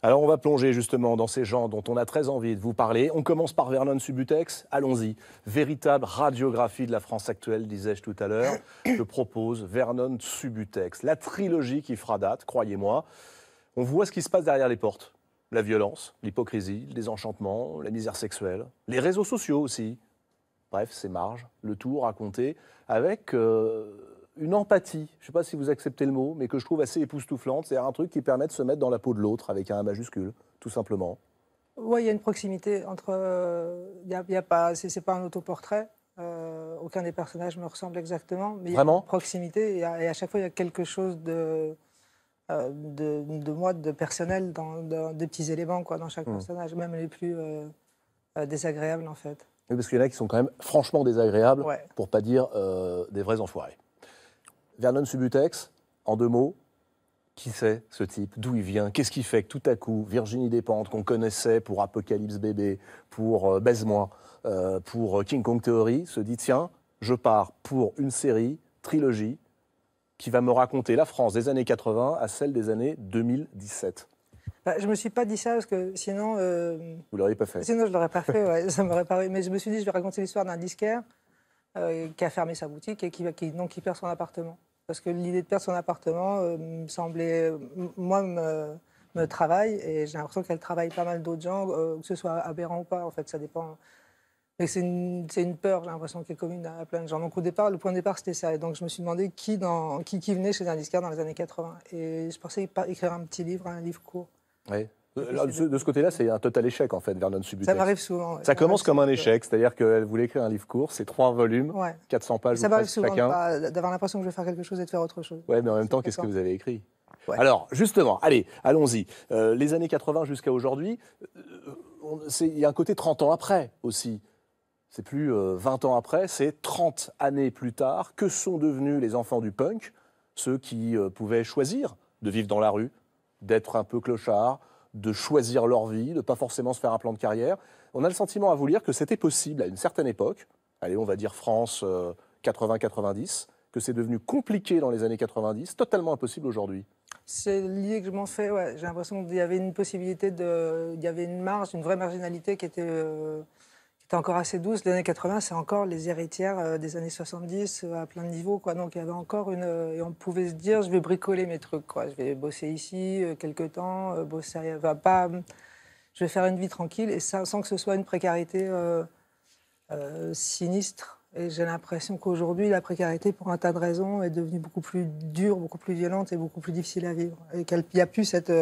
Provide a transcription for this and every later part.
Alors on va plonger justement dans ces gens dont on a très envie de vous parler. On commence par Vernon Subutex. Allons-y. Véritable radiographie de la France actuelle, disais-je tout à l'heure. Je propose Vernon Subutex. La trilogie qui fera date, croyez-moi. On voit ce qui se passe derrière les portes. La violence, l'hypocrisie, le désenchantement, la misère sexuelle, les réseaux sociaux aussi. Bref, c'est marge, le tout raconté avec euh, une empathie, je ne sais pas si vous acceptez le mot, mais que je trouve assez époustouflante, c'est-à-dire un truc qui permet de se mettre dans la peau de l'autre avec un A majuscule, tout simplement. Oui, il y a une proximité entre. Euh, il y a, pas, c'est pas un autoportrait. Euh, aucun des personnages me ressemble exactement, mais il y a une proximité et à, chaque fois il y a quelque chose de, euh, de, moi, de personnel, dans, de, petits éléments quoi, dans chaque hmm. personnage, même les plus désagréables en fait. Oui, parce qu'il y en a qui sont quand même franchement désagréables, pour pour pas dire des vrais enfoirés. Vernon Subutex, en deux mots, qui c'est ce type D'où il vient Qu'est-ce qui fait que tout à coup, Virginie Despentes, qu'on connaissait pour Apocalypse Bébé, pour euh, Baise-moi, euh, pour euh, King Kong Theory, se dit tiens, je pars pour une série, trilogie, qui va me raconter la France des années 80 à celle des années 2017 bah, je ne me suis pas dit ça parce que sinon. Euh, Vous ne l'auriez pas fait. Sinon, je ne l'aurais pas fait, Mais je me suis dit, je vais raconter l'histoire d'un disquaire qui a fermé sa boutique et qui, qui, donc, qui perd son appartement parce que l'idée de perdre son appartement euh, me semblait, euh, moi, me, travaille, et j'ai l'impression qu'elle travaille pas mal d'autres gens, euh, que ce soit aberrant ou pas, en fait, ça dépend. Mais c'est une, peur, j'ai l'impression, qui est commune à, plein de gens. Donc au départ, le point de départ, c'était ça. Et donc je me suis demandé qui, dans, qui, qui venait chez un disquaire dans les années 80. Et je pensais écrire un petit livre, un livre court. Oui. Euh, de ce côté-là, c'est un total échec en fait, Vernon Subutex. Ça m'arrive souvent. Ça, commence comme un échec, c'est-à-dire qu'elle voulait écrire un livre court, c'est trois volumes, 400 pages. Ça m'arrive souvent d'avoir l'impression que je vais faire quelque chose et de faire autre chose. Ouais, mais en même temps, qu'est-ce que vous avez écrit Alors, justement, allez, allons-y. Euh, les années 80 jusqu'à aujourd'hui, euh, il y a un côté 30 ans après aussi. C'est plus 20 ans après, c'est 30 années plus tard. Que sont devenus les enfants du punk, ceux qui pouvaient choisir de vivre dans la rue, d'être un peu clochard, de choisir leur vie, de pas forcément se faire un plan de carrière. On a le sentiment à vous lire que c'était possible à une certaine époque, allez, on va dire France 80-90, euh, que c'est devenu compliqué dans les années 90, totalement impossible aujourd'hui. C'est lié que je m'en fais, J'ai l'impression qu'il y avait une possibilité de. Il y avait une marge, une vraie marginalité qui était. Euh, c'était encore assez douce. Les années 80, c'est encore les héritières euh, des années 70 euh, à plein de niveaux. Quoi. Donc il y avait encore une. Euh, et on pouvait se dire, je vais bricoler mes trucs. Quoi. Je vais bosser ici quelques temps, bosser. Va pas. Hum, je vais faire une vie tranquille et sans que ce soit une précarité sinistre. Et j'ai l'impression qu'aujourd'hui, la précarité, pour un tas de raisons, est devenue beaucoup plus dure, beaucoup plus violente et beaucoup plus difficile à vivre. Et qu'il n'y a plus cette,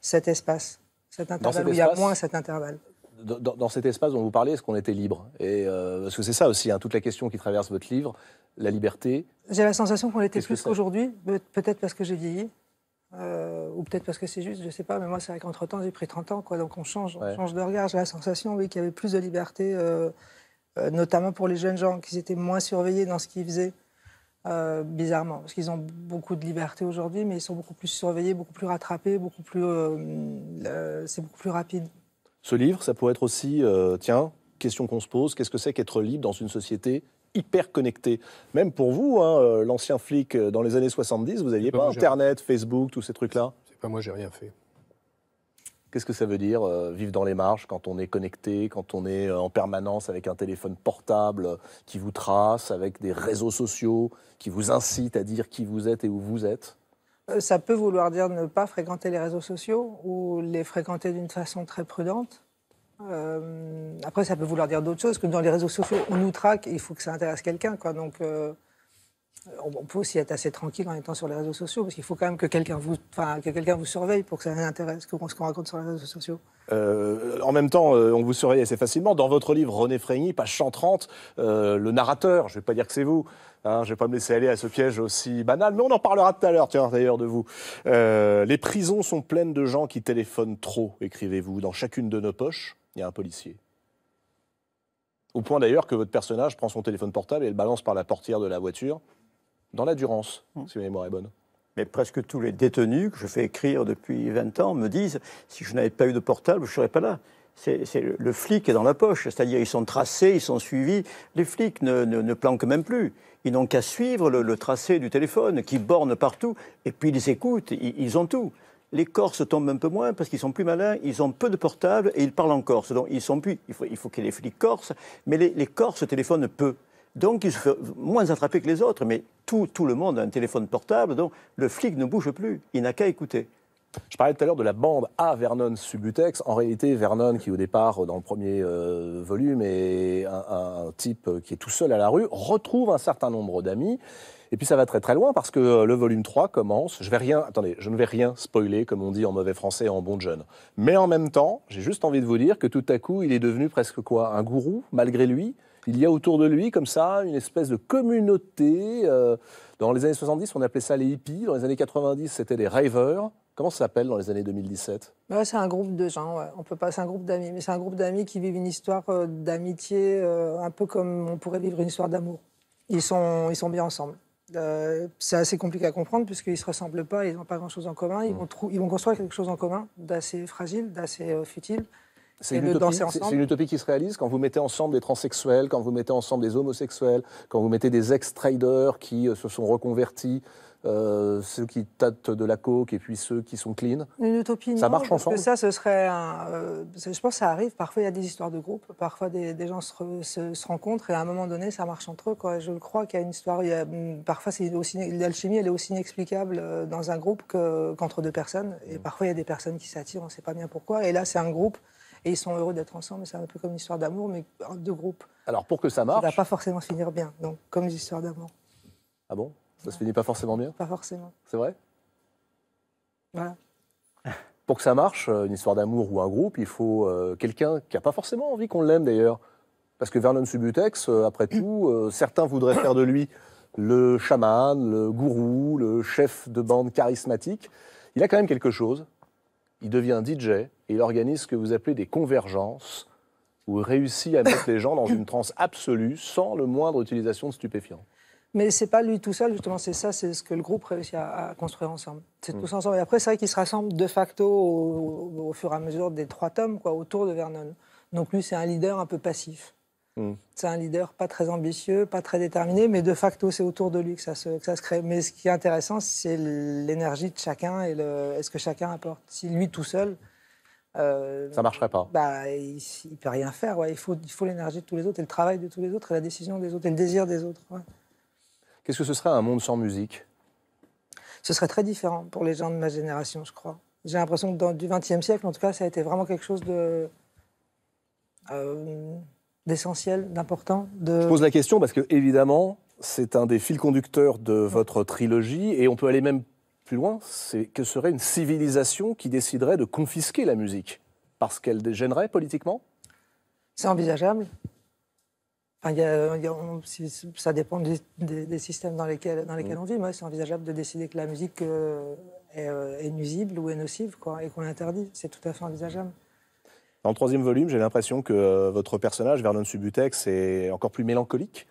cet espace, cet intervalle, où il y a moins cet intervalle dans, cet espace dont vous parlez, est-ce qu'on était libre Et euh, Parce que c'est ça aussi, hein, toute la question qui traverse votre livre, la liberté. J'ai la sensation qu'on était plus qu'aujourd'hui, peut-être parce que j'ai vieilli. Euh, ou peut-être parce que c'est juste, je ne sais pas, mais moi, c'est vrai qu'entre-temps, j'ai pris 30 ans, quoi, donc on change, on change de regard. J'ai la sensation, oui, qu'il y avait plus de liberté, euh, notamment pour les jeunes gens, qu'ils étaient moins surveillés dans ce qu'ils faisaient, bizarrement, parce qu'ils ont beaucoup de liberté aujourd'hui, mais ils sont beaucoup plus surveillés, beaucoup plus rattrapés, beaucoup plus, c'est beaucoup plus rapide. Ce livre, ça pourrait être aussi, euh, tiens, question qu'on se pose, qu'est-ce que c'est qu'être libre dans une société hyper connectée Même pour vous, hein, euh, l'ancien flic euh, dans les années 70, vous n'aviez pas, Internet, Facebook, tous ces trucs-là C'est pas moi, j'ai rien fait. Qu'est-ce que ça veut dire vivre dans les marges quand on est connecté, quand on est en permanence avec un téléphone portable qui vous trace, avec des réseaux sociaux qui vous incitent à dire qui vous êtes et où vous êtes euh, ça peut vouloir dire ne pas fréquenter les réseaux sociaux ou les fréquenter d'une façon très prudente. Euh, après, ça peut vouloir dire d'autres choses, que dans les réseaux sociaux, on nous traque, il faut que ça intéresse quelqu'un. Quoi. Donc, euh, on peut aussi être assez tranquille en étant sur les réseaux sociaux, parce qu'il faut quand même que quelqu'un vous, vous surveille pour que ça intéresse, ce qu'on raconte sur les réseaux sociaux. Euh, en même temps, euh, on vous surveille assez facilement. Dans votre livre, René Frégny, page 130, euh, le narrateur, je ne vais pas dire que c'est vous, hein, je ne vais pas me laisser aller à ce piège aussi banal, mais on en parlera tout à l'heure, tiens, d'ailleurs, de vous. les prisons sont pleines de gens qui téléphonent trop, écrivez-vous. Dans chacune de nos poches, il y a un policier. Au point d'ailleurs que votre personnage prend son téléphone portable et le balance par la portière de la voiture dans la Durance, mm. si ma mémoire est bonne. Mais presque tous les détenus que je fais écrire depuis 20 ans me disent si je n'avais pas eu de portable, je ne serais pas là. C'est le flic est dans la poche, c'est-à-dire ils sont tracés, ils sont suivis. Les flics ne, planquent même plus. Ils n'ont qu'à suivre le, tracé du téléphone qui borne partout, et puis ils écoutent, ils, ont tout. Les Corses tombent un peu moins parce qu'ils sont plus malins, ils ont peu de portables et ils parlent en Corse. Donc ils sont plus. Il faut, il y ait les flics corses, mais les, les Corses téléphonent peu. Donc il se fait moins attraper que les autres, mais tout, le monde a un téléphone portable, donc le flic ne bouge plus, il n'a qu'à écouter. Je parlais tout à l'heure de la bande A Vernon Subutex. En réalité, Vernon, qui au départ, dans le premier euh, volume, est un, type euh, qui est tout seul à la rue, retrouve un certain nombre d'amis. Et puis ça va très très loin parce que euh, le volume 3 commence. Je vais rien, attendez, je ne vais rien spoiler, comme on dit en mauvais français en bon jeune. Mais en même temps, j'ai juste envie de vous dire que tout à coup, il est devenu presque quoi Un gourou, malgré lui il y a autour de lui, comme ça, une espèce de communauté. Euh, dans les années 70, on appelait ça les hippies. Dans les années 90, c'était les ravers. Comment ça s'appelle dans les années 2017 bah, C'est un groupe de gens, On ne peut pas, c'est un groupe d'amis, mais c'est un groupe d'amis qui vivent une histoire euh, d'amitié, euh, un peu comme on pourrait vivre une histoire d'amour. Ils sont, ils sont bien ensemble. c'est assez compliqué à comprendre puisqu'ils ne se ressemblent pas, ils n'ont pas grand-chose en commun, mmh. ils vont construire quelque chose en commun d'assez fragile, d'assez futile. C'est une, utopie qui se réalise quand vous mettez ensemble des transsexuels, quand vous mettez ensemble des homosexuels, quand vous mettez des ex-traders qui euh, se sont reconvertis, euh, ceux qui tâtent de la coke et puis ceux qui sont clean. Une utopie, ça marche ensemble. ça, ce serait euh, je pense que ça arrive. Parfois, il y a des histoires de groupe. Parfois, des, gens se, rencontrent et à un moment donné, ça marche entre eux. Je crois qu'il y a une histoire. Hum, parfois, l'alchimie, elle est aussi inexplicable dans un groupe qu'entre deux personnes. Et mmh. parfois, il y a des personnes qui s'attirent. On ne sait pas bien pourquoi. Et là, c'est un groupe et ils sont heureux d'être ensemble. C'est un peu comme une histoire d'amour, mais de groupe. Alors pour que ça marche. Ça ne va pas forcément finir bien, donc, comme une histoire d'amour. Ah bon Ça ne se finit pas forcément bien Pas forcément. C'est vrai Voilà. Pour que ça marche, euh, une histoire d'amour ou un groupe, il faut euh, quelqu'un qui n'a pas forcément envie qu'on l'aime d'ailleurs. Parce que Vernon Subutex, euh, après tout, certains voudraient faire de lui le chaman, le gourou, le chef de bande charismatique. Il a quand même quelque chose. Il devient DJ, il organise ce que vous appelez des convergences, où il réussit à mettre les gens dans une transe absolue, sans le moindre utilisation de stupéfiants. Mais c'est pas lui tout seul, justement, c'est ça, c'est ce que le groupe réussit à, construire ensemble. C'est mm. tous ensemble. Et après, c'est vrai qu'il se rassemble de facto au, fur et à mesure des trois tomes, quoi, autour de Vernon. Donc lui, c'est un leader un peu passif. Mm. C'est un leader pas très ambitieux, pas très déterminé, mais de facto, c'est autour de lui que ça, se, crée. Mais ce qui est intéressant, c'est l'énergie de chacun et, le, et ce que chacun apporte. Si lui tout seul, euh, ça ne marcherait pas. Bah, il ne peut rien faire. Ouais. Il faut l'énergie il faut de tous les autres, et le travail de tous les autres, et la décision des autres, et le désir des autres. Qu'est-ce que ce serait un monde sans musique Ce serait très différent pour les gens de ma génération, je crois. J'ai l'impression que dans, du XXe siècle, en tout cas, ça a été vraiment quelque chose de. Euh, d'essentiel, d'important. De... Je pose la question parce que, évidemment, c'est un des fils conducteurs de votre trilogie et on peut aller même plus loin, c'est que serait une civilisation qui déciderait de confisquer la musique parce qu'elle gênerait politiquement C'est envisageable. ça dépend des, systèmes dans lesquels, dans lesquels mm. on vit. Moi, c'est envisageable de décider que la musique euh, euh, est, nuisible ou est nocive quoi, et qu'on l'interdit. C'est tout à fait envisageable. Dans le troisième volume, j'ai l'impression que euh, votre personnage, Vernon Subutex, est encore plus mélancolique,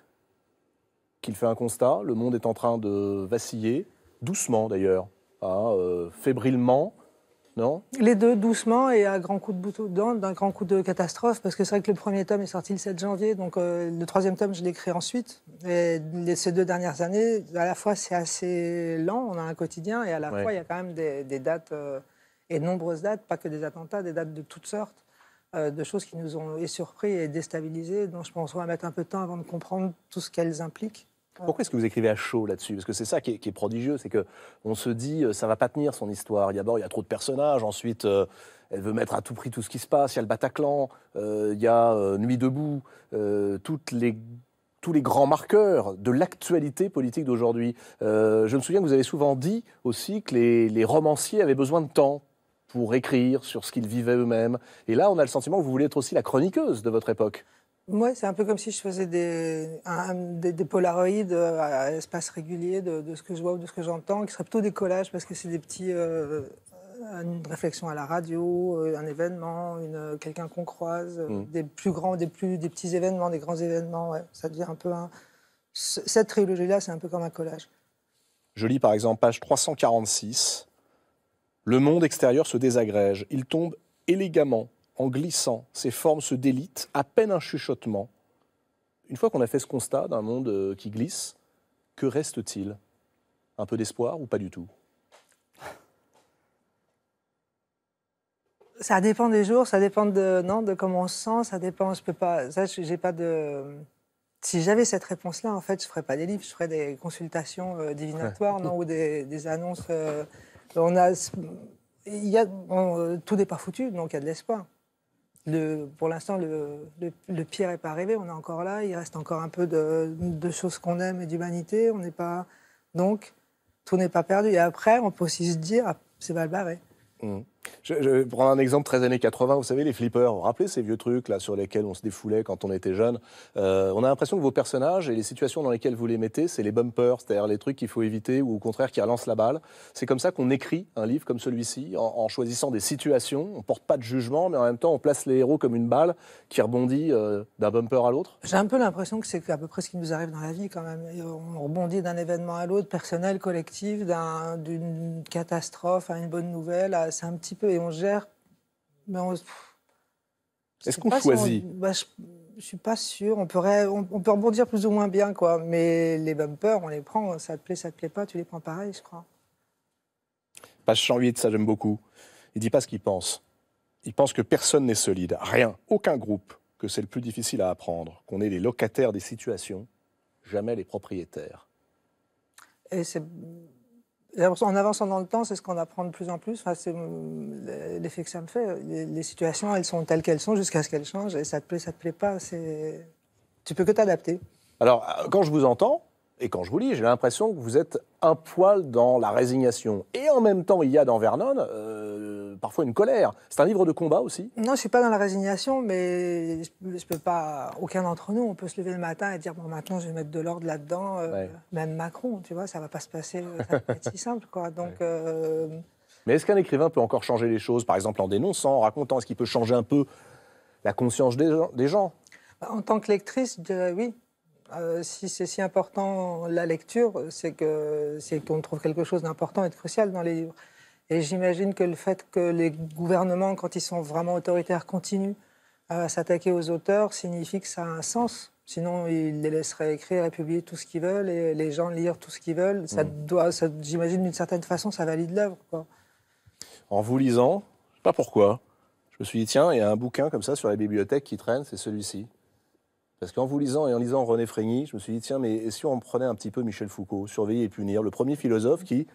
qu'il fait un constat, le monde est en train de vaciller, doucement d'ailleurs, hein, euh, fébrilement, non Les deux, doucement et à grand coup de bouteau dedans, d'un grand coup de catastrophe, parce que c'est vrai que le premier tome est sorti le 7 janvier, donc euh, le troisième tome, je l'écris ensuite. Et ces deux dernières années, à la fois, c'est assez lent, on a un quotidien, et à la fois, il y a quand même des, dates, euh, et de nombreuses dates, pas que des attentats, des dates de toutes sortes, de choses qui nous ont surpris et déstabilisés, donc je pense qu'on va mettre un peu de temps avant de comprendre tout ce qu'elles impliquent. Pourquoi est-ce que vous écrivez à chaud là-dessus Parce que c'est ça qui est, prodigieux, c'est que on se dit euh, ça va pas tenir son histoire. D'abord, il y a trop de personnages. Ensuite, euh, elle veut mettre à tout prix tout ce qui se passe. Il y a le Bataclan, euh, il y a Nuit debout, toutes les tous les grands marqueurs de l'actualité politique d'aujourd'hui. je me souviens que vous avez souvent dit aussi que les, les romanciers avaient besoin de temps pour écrire sur ce qu'ils vivaient eux-mêmes. Et là, on a le sentiment que vous voulez être aussi la chroniqueuse de votre époque. Oui, c'est un peu comme si je faisais des, des, polaroïdes euh, à espace régulier de, ce que je vois ou de ce que j'entends, qui seraient plutôt des collages parce que c'est des petits. Euh, une réflexion à la radio, euh, un événement, une, quelqu'un qu'on croise, mm. des plus grands, des, plus, des petits événements, des grands événements. Ouais, ça devient un peu un. Cette trilogie-là, c'est un peu comme un collage. Je lis par exemple page 346. Le monde extérieur se désagrège. Il tombe élégamment en glissant, ces formes se délitent, à peine un chuchotement. Une fois qu'on a fait ce constat d'un monde euh, qui glisse, que reste-t-il Un peu d'espoir ou pas du tout Ça dépend des jours, ça dépend de, non, de comment on se sent, ça dépend, je peux pas, j'ai pas de... Si j'avais cette réponse-là, en fait, je ne ferais pas des livres, je ferais des consultations euh, divinatoires, ou des, annonces. Euh, on a, y tout n'est pas foutu, donc il y a de l'espoir pour l'instant, le, pire n'est pas arrivé. On est encore là. Il reste encore un peu de, choses qu'on aime et d'humanité. On n'est pas donc tout n'est pas perdu. Et après, on peut aussi se dire, ah, c'est mal barré. Mm. Je, vais prendre un exemple très années 80, vous savez, les flippers. Vous vous rappelez ces vieux trucs là sur lesquels on se défoulait quand on était jeune euh, On a l'impression que vos personnages et les situations dans lesquelles vous les mettez, c'est les bumpers, c'est-à-dire les trucs qu'il faut éviter ou au contraire qui relancent la balle. C'est comme ça qu'on écrit un livre comme celui-ci, en, choisissant des situations. On porte pas de jugement, mais en même temps, on place les héros comme une balle qui rebondit euh, d'un bumper à l'autre. J'ai un peu l'impression que c'est à peu près ce qui nous arrive dans la vie quand même. On rebondit d'un événement à l'autre, personnel, collectif, d'une catastrophe à une bonne nouvelle. Ah, c'est un petit et on gère. Mais on... Est-ce qu'on choisit bah, je... suis pas sûr. On, pourrait... on, peut rebondir plus ou moins bien, quoi. Mais les bumpers, on les prend. Ça te plaît, ça te plaît pas, tu les prends pareil, je crois. Page 108, ça j'aime beaucoup. Il dit pas ce qu'il pense. Il pense que personne n'est solide, rien, aucun groupe, que c'est le plus difficile à apprendre, qu'on est les locataires des situations, jamais les propriétaires. Et c'est en avançant dans le temps, c'est ce qu'on apprend de plus en plus. Enfin, c'est hum, l'effet que ça me fait. Les, situations, elles sont telles qu'elles sont jusqu'à ce qu'elles changent. Et ça te plaît, ça te plaît pas. Tu peux que t'adapter. Alors, euh, quand je vous entends, et quand je vous lis, j'ai l'impression que vous êtes un poil dans la résignation. Et en même temps, il y a dans Vernon euh, parfois une colère. C'est un livre de combat aussi Non, je ne suis pas dans la résignation, mais je, peux pas. Aucun d'entre nous, on peut se lever le matin et dire bon, maintenant, je vais mettre de l'ordre là-dedans. Euh, même Macron, tu vois, ça va pas se passer. Euh, si simple, quoi. Donc. Mais est-ce qu'un écrivain peut encore changer les choses, par exemple en dénonçant, en racontant Est-ce qu'il peut changer un peu la conscience des gens, bah, En tant que lectrice, oui. Euh, si c'est si important la lecture, c'est que c'est qu'on trouve quelque chose d'important et de crucial dans les livres. Et j'imagine que le fait que les gouvernements, quand ils sont vraiment autoritaires, continuent à s'attaquer aux auteurs, signifie que ça a un sens. Sinon, ils les laisseraient écrire et publier tout ce qu'ils veulent, et les gens lire tout ce qu'ils veulent. Ça mm. doit, j'imagine, d'une certaine façon, ça valide l'œuvre. En vous lisant, pas pourquoi, je me suis dit tiens, il y a un bouquin comme ça sur la bibliothèque qui traîne, c'est celui-ci. Parce qu'en vous lisant et en lisant René Frégny, je me suis dit, tiens, mais si on prenait un petit peu Michel Foucault, surveiller et punir, le premier philosophe qui,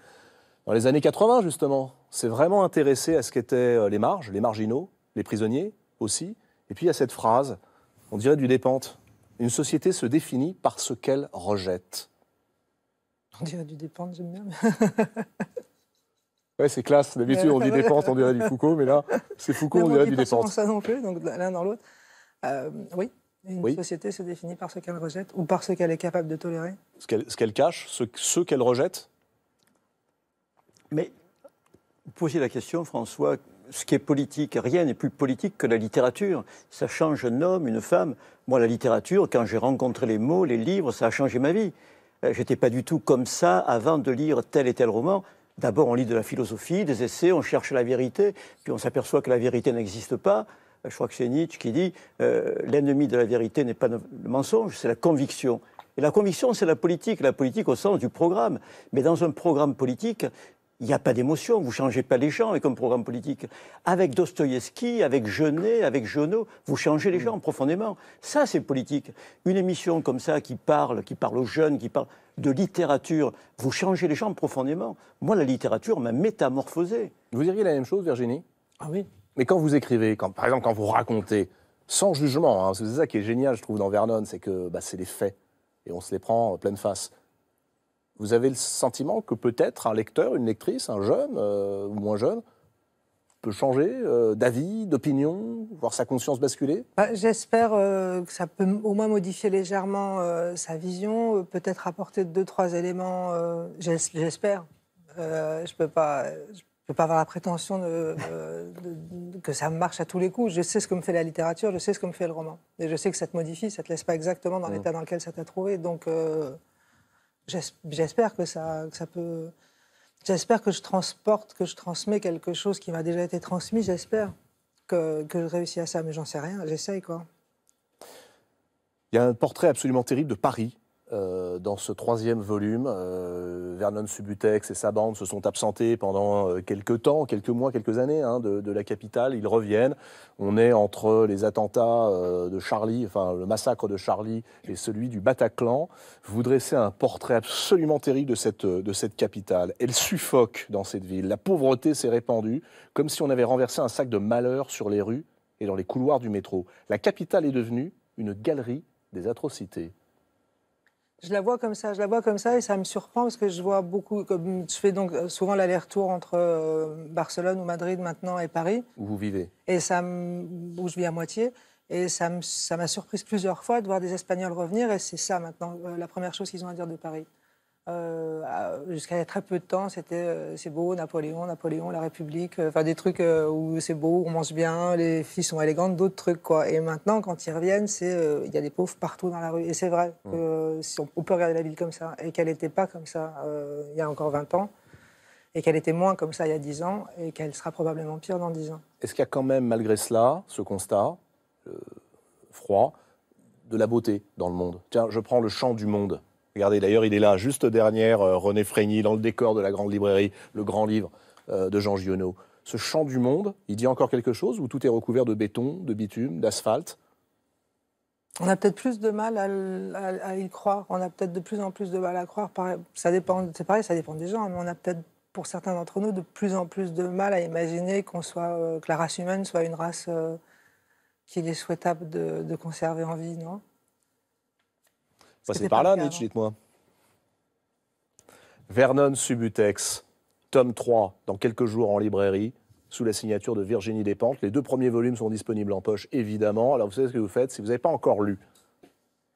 dans les années 80 justement, s'est vraiment intéressé à ce qu'étaient euh, les marges, les marginaux, les prisonniers aussi, et puis à cette phrase, on dirait du dépente, une société se définit par ce qu'elle rejette. On dirait du dépente, j'aime bien. ouais, c'est classe. D'habitude, on dit dépente, on dirait du Foucault, mais là, c'est Foucault, on, dirait du dépente. ça non plus, donc l'un dans l'autre. Euh, oui, une société se définit par ce qu'elle rejette ou par ce qu'elle est capable de tolérer Ce qu'elle cache, ce, qu'elle rejette Mais vous posez la question, François, ce qui est politique, rien n'est plus politique que la littérature. Ça change un homme, une femme. Moi, la littérature, quand j'ai rencontré les mots, les livres, ça a changé ma vie. Euh, j'étais pas du tout comme ça avant de lire tel et tel roman. D'abord, on lit de la philosophie, des essais, on cherche la vérité, puis on s'aperçoit que la vérité n'existe pas je crois que c'est Nietzsche qui dit euh, l'ennemi de la vérité n'est pas le mensonge, c'est la conviction. Et la conviction, c'est la politique, la politique au sens du programme. Mais dans un programme politique, il n'y a pas d'émotion, vous ne changez pas les gens avec un programme politique. Avec Dostoïevski, avec Genet, avec Genot, vous changez les gens mm. profondément. Ça, c'est politique. Une émission comme ça qui parle, qui parle aux jeunes, qui parle de littérature, vous changez les gens profondément. Moi, la littérature m'a métamorphosé. Vous diriez la même chose, Virginie Ah oui, mais quand vous écrivez, quand, par exemple quand vous racontez, sans jugement, hein, c'est ça qui est génial, je trouve, dans Vernon, c'est que bah, c'est les faits, et on se les prend pleine face. Vous avez le sentiment que peut-être un lecteur, une lectrice, un jeune euh, ou moins jeune, peut changer euh, d'avis, d'opinion, voir sa conscience basculer bah, J'espère euh, que ça peut au moins modifier légèrement sa vision, peut-être apporter deux, trois éléments, j'espère. je ne peux pas ne peux pas avoir la prétention de, que ça marche à tous les coups. Je sais ce que me fait la littérature, je sais ce que me fait le roman. Et je sais que ça te modifie, ça ne te laisse pas exactement dans mm. l'état dans lequel ça t'a trouvé. Donc, euh, j'espère que ça, ça peut. J'espère que je transporte, que je transmets quelque chose qui m'a déjà été transmis, j'espère que, que je réussis à ça, mais j'en sais rien, j'essaye quoi. Il y a un portrait absolument terrible de Paris euh, dans ce troisième volume, euh, Vernon Subutex et sa bande se sont absentés pendant euh, quelques temps, quelques mois, quelques années hein, de, la capitale. Ils reviennent. On est entre les attentats de Charlie, enfin le massacre de Charlie et celui du Bataclan. Vous dressez un portrait absolument terrible de cette capitale. Elle suffoque dans cette ville. La pauvreté s'est répandue, comme si on avait renversé un sac de malheur sur les rues et dans les couloirs du métro. La capitale est devenue une galerie des atrocités. Je la vois comme ça, je la vois comme ça et ça me surprend parce que je vois beaucoup, comme je fais donc euh, souvent l'aller-retour entre euh, Barcelone ou Madrid maintenant et Paris. Où vous vivez Et ça, me, où je vis à moitié. Et ça m'a surprise plusieurs fois de voir des Espagnols revenir et c'est ça maintenant, euh, la première chose qu'ils ont à dire de Paris. Euh, jusqu'à très peu de temps, c'était euh, c'est beau, Napoléon, Napoléon, la République, euh, enfin des trucs euh, où c'est beau, on mange bien, les filles sont élégantes, d'autres trucs quoi. Et maintenant, quand ils reviennent, c'est il y a des pauvres partout dans la rue. Et c'est vrai mmh. que si on, peut regarder la ville comme ça et qu'elle n'était pas comme ça il y a encore 20 ans et qu'elle était moins comme ça il y a 10 ans et qu'elle sera probablement pire dans 10 ans. Est-ce qu'il y a quand même, malgré cela, ce constat froid, de la beauté dans le monde Tiens, je prends le champ du monde Regardez, d'ailleurs, il est là, juste derrière euh, René Frégny, dans le décor de la grande librairie, le grand livre euh, de Jean Giono. Ce champ du monde, il dit encore quelque chose où tout est recouvert de béton, de bitume, d'asphalte on a peut-être plus de mal à, y croire. On a peut-être de plus en plus de mal à croire. Ça dépend. C'est pareil, ça dépend des gens. Hein, mais on a peut-être, pour certains d'entre nous, de plus en plus de mal à imaginer qu'on soit euh, que la race humaine soit une race qu'il est souhaitable de, de, conserver en vie, non Passez par là, Nietzsche, dites-moi. Vernon Subutex, tome 3, dans quelques jours en librairie, sous la signature de Virginie Despentes. Les deux premiers volumes sont disponibles en poche, évidemment. Alors vous savez ce que vous faites, si vous n'avez pas encore lu,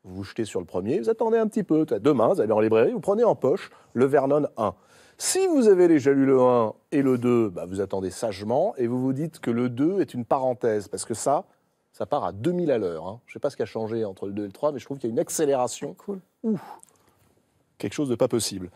vous vous jetez sur le premier, vous attendez un petit peu. Demain, vous allez en librairie, vous prenez en poche le Vernon 1. Si vous avez déjà lu le 1 et le 2, bah, vous attendez sagement et vous vous dites que le 2 est une parenthèse, parce que ça, ça part à 2000 à l'heure. Hein. Je ne sais pas ce qui a changé entre le 2 et le 3, mais je trouve qu'il y a une accélération. Cool. Ouh, quelque chose de pas possible.